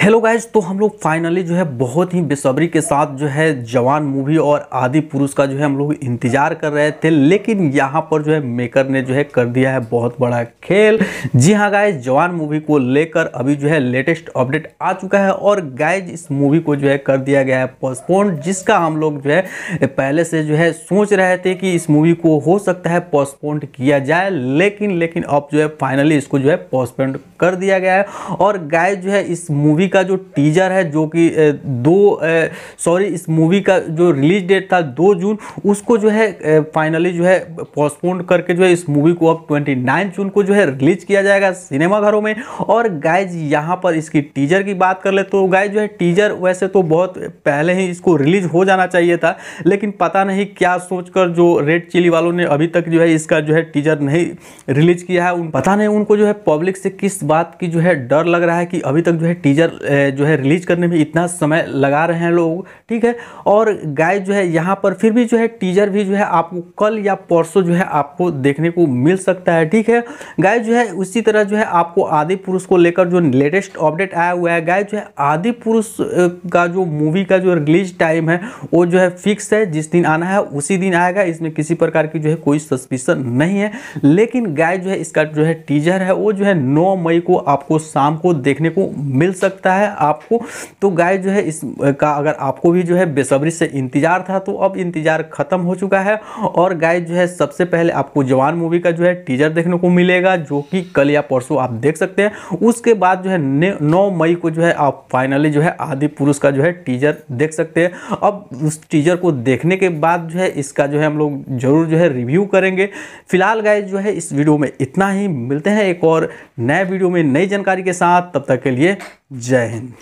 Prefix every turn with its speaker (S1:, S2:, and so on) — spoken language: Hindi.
S1: हेलो गाइज तो हम लोग फाइनली जो है बहुत ही बेसब्री के साथ जो है जवान मूवी और आदि पुरुष का जो है हम लोग इंतज़ार कर रहे थे लेकिन यहाँ पर जो है मेकर ने जो है कर दिया है बहुत बड़ा खेल जी हाँ गाइज जवान मूवी को लेकर अभी जो है लेटेस्ट अपडेट आ चुका है और गाइज इस मूवी को जो है कर दिया गया है पोस्टपोन जिसका हम लोग जो है पहले से जो है सोच रहे थे कि इस मूवी को हो सकता है पोस्टपोन किया जाए लेकिन लेकिन अब जो है फाइनली इसको जो है पोस्टपोन कर दिया गया है और गाइज जो है इस मूवी मूवी का जो टीजर है जो कि दो सॉरी इस मूवी का जो रिलीज डेट था दो जून उसको जो है फाइनली जो है पोस्टपोन करके जो है इस मूवी को अब ट्वेंटी जून को जो है रिलीज किया जाएगा सिनेमाघरों में और गाइज यहाँ पर इसकी टीजर की बात कर ले तो गाइज जो है टीजर वैसे तो बहुत पहले ही इसको रिलीज हो जाना चाहिए था लेकिन पता नहीं क्या सोचकर जो रेड चिली वालों ने अभी तक जो है इसका जो है टीजर नहीं रिलीज किया है पता नहीं उनको जो है पब्लिक से किस बात की जो है डर लग रहा है कि अभी तक जो है टीजर जो है रिलीज करने में इतना समय लगा रहे हैं लोग ठीक है और गाय जो है यहाँ पर फिर भी जो है टीजर भी जो है आपको कल या परसों जो है आपको देखने को मिल सकता है ठीक है गाय जो है उसी तरह जो है आपको आदि पुरुष को लेकर जो लेटेस्ट अपडेट आया हुआ है गाय जो है आदि पुरुष का जो मूवी का जो रिलीज टाइम है वो जो है फिक्स है जिस दिन आना है उसी दिन आएगा इसमें किसी प्रकार की जो है कोई सस्पिशन नहीं है लेकिन गाय जो है इसका जो है टीजर है वो जो है नौ मई को आपको शाम को देखने को मिल सकता है सकता है आपको तो गाय जो है इस का अगर आपको भी जो है बेसब्री से इंतज़ार था तो अब इंतज़ार ख़त्म हो चुका है और गाय जो है सबसे पहले आपको जवान मूवी का जो है टीजर देखने को मिलेगा जो कि कल या परसों आप देख सकते हैं उसके बाद जो है नौ मई को जो है आप फाइनली जो है आदि पुरुष का जो है टीजर देख सकते हैं अब उस टीजर को देखने के बाद जो है इसका जो है हम लोग जरूर जो है रिव्यू करेंगे फिलहाल गाय जो है इस वीडियो में इतना ही मिलते हैं एक और नए वीडियो में नई जानकारी के साथ तब तक के लिए जय हिंद